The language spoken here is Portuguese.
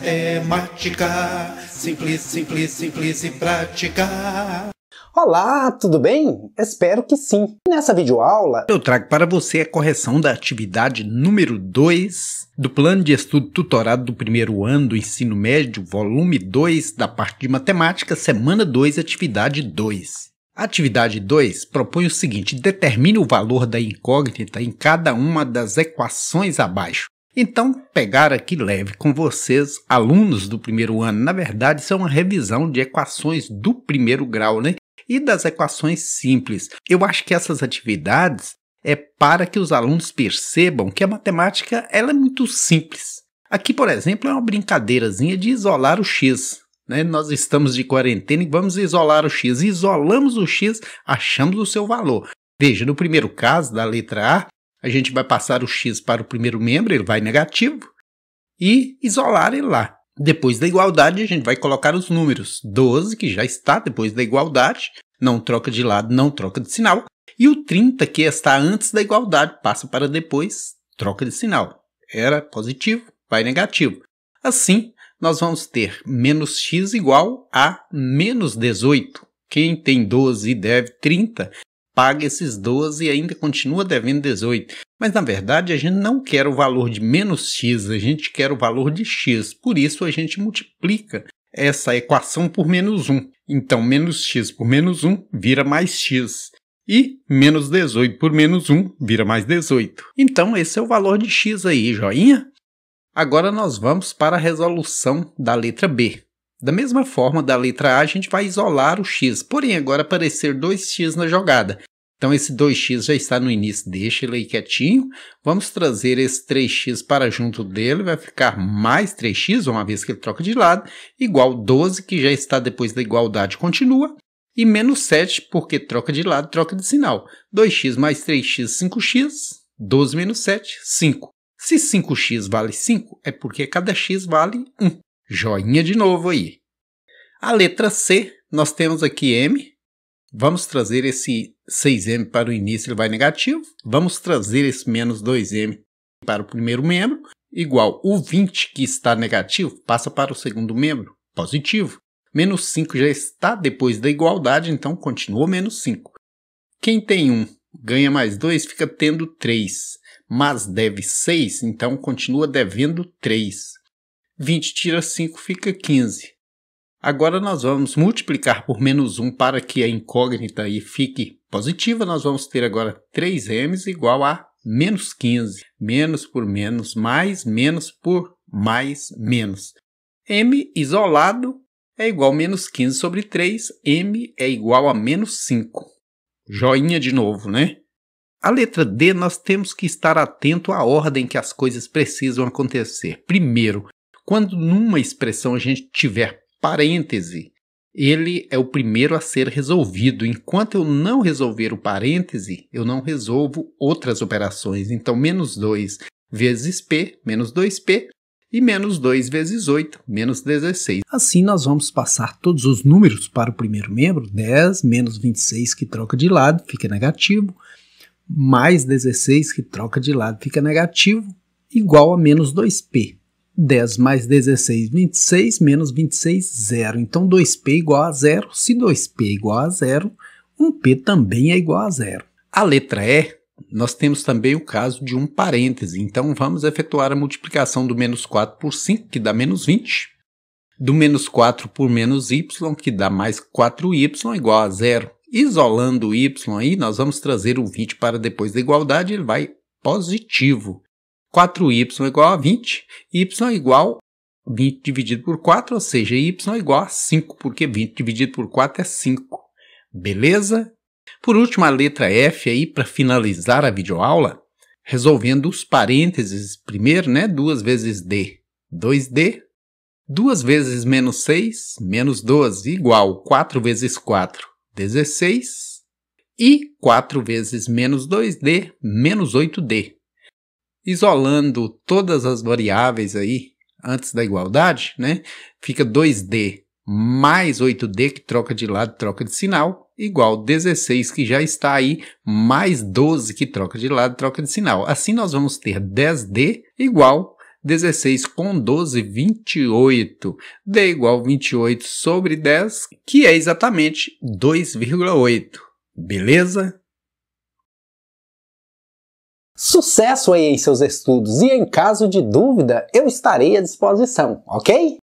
matemática, simples, simples, simples e prática. Olá, tudo bem? Espero que sim. Nessa videoaula, eu trago para você a correção da atividade número 2 do Plano de Estudo Tutorado do Primeiro Ano do Ensino Médio, volume 2 da parte de Matemática, semana 2, atividade 2. A atividade 2 propõe o seguinte: determine o valor da incógnita em cada uma das equações abaixo. Então, pegar aqui leve com vocês, alunos do primeiro ano, na verdade, isso é uma revisão de equações do primeiro grau, né? E das equações simples. Eu acho que essas atividades é para que os alunos percebam que a matemática ela é muito simples. Aqui, por exemplo, é uma brincadeirazinha de isolar o x. Né? Nós estamos de quarentena e vamos isolar o x. Isolamos o x, achamos o seu valor. Veja, no primeiro caso da letra A, a gente vai passar o X para o primeiro membro, ele vai negativo, e isolar ele lá. Depois da igualdade, a gente vai colocar os números 12, que já está depois da igualdade, não troca de lado, não troca de sinal, e o 30, que está antes da igualdade, passa para depois, troca de sinal. Era positivo, vai negativo. Assim, nós vamos ter menos x igual a menos 18. Quem tem 12 deve 30 paga esses 12 e ainda continua devendo 18. Mas na verdade a gente não quer o valor de menos x, a gente quer o valor de x. Por isso a gente multiplica essa equação por menos 1. Então menos x por menos 1 vira mais x. E menos 18 por menos 1 vira mais 18. Então esse é o valor de x aí, joinha? Agora nós vamos para a resolução da letra B. Da mesma forma da letra A, a gente vai isolar o x, porém agora aparecer 2x na jogada. Então esse 2x já está no início, deixa ele aí quietinho. Vamos trazer esse 3x para junto dele, vai ficar mais 3x, uma vez que ele troca de lado, igual 12, que já está depois da igualdade, continua. E menos 7, porque troca de lado, troca de sinal. 2x mais 3x, 5x. 12 menos 7, 5. Se 5x vale 5, é porque cada x vale 1. Joinha de novo aí. A letra C, nós temos aqui m, Vamos trazer esse 6M para o início, ele vai negativo. Vamos trazer esse menos 2M para o primeiro membro, igual o 20 que está negativo, passa para o segundo membro, positivo. Menos 5 já está depois da igualdade, então continua menos 5. Quem tem 1 um, ganha mais 2, fica tendo 3, mas deve 6, então continua devendo 3. 20 tira 5, fica 15. Agora nós vamos multiplicar por menos 1 para que a incógnita aí fique positiva. Nós vamos ter agora 3m igual a menos 15. Menos por menos, mais, menos por mais, menos. m isolado é igual a menos 15 sobre 3. m é igual a menos 5. Joinha de novo, né? A letra D, nós temos que estar atento à ordem que as coisas precisam acontecer. Primeiro, quando numa expressão a gente tiver parêntese. Ele é o primeiro a ser resolvido. Enquanto eu não resolver o parêntese, eu não resolvo outras operações. Então, menos 2 vezes p, menos 2p, e menos 2 vezes 8, menos 16. Assim, nós vamos passar todos os números para o primeiro membro, 10 menos 26 que troca de lado, fica negativo, mais 16 que troca de lado, fica negativo, igual a menos 2p. 10 mais 16, 26, menos 26, 0. Então 2p igual a 0. Se 2p igual a 0, 1p também é igual a 0. A letra E, nós temos também o caso de um parêntese. Então vamos efetuar a multiplicação do menos 4 por 5, que dá menos 20. Do menos 4 por menos y, que dá mais 4y igual a 0. Isolando o y aí, nós vamos trazer o 20 para depois da igualdade, ele vai positivo. 4y igual a 20, y igual 20 dividido por 4, ou seja, y igual a 5, porque 20 dividido por 4 é 5. Beleza? Por último, a letra F aí para finalizar a videoaula, resolvendo os parênteses primeiro, né? 2 vezes D, 2D. 2 vezes menos 6, menos 12, igual 4 vezes 4, 16. E 4 vezes menos 2D, menos 8D isolando todas as variáveis aí antes da igualdade, né? Fica 2D mais 8D que troca de lado, troca de sinal, igual 16 que já está aí, mais 12 que troca de lado, troca de sinal. Assim nós vamos ter 10D igual 16 com 12, 28. D igual 28 sobre 10, que é exatamente 2,8. Beleza? Sucesso aí em seus estudos e em caso de dúvida, eu estarei à disposição, ok?